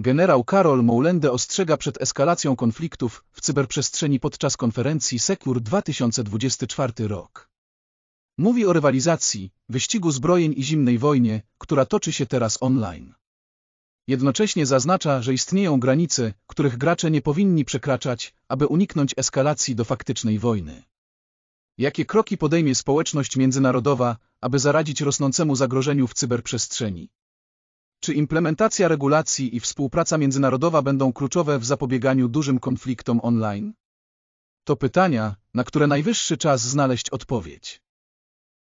Generał Karol Moulende ostrzega przed eskalacją konfliktów w cyberprzestrzeni podczas konferencji Secure 2024 rok. Mówi o rywalizacji, wyścigu zbrojeń i zimnej wojnie, która toczy się teraz online. Jednocześnie zaznacza, że istnieją granice, których gracze nie powinni przekraczać, aby uniknąć eskalacji do faktycznej wojny. Jakie kroki podejmie społeczność międzynarodowa, aby zaradzić rosnącemu zagrożeniu w cyberprzestrzeni? Czy implementacja regulacji i współpraca międzynarodowa będą kluczowe w zapobieganiu dużym konfliktom online? To pytania, na które najwyższy czas znaleźć odpowiedź.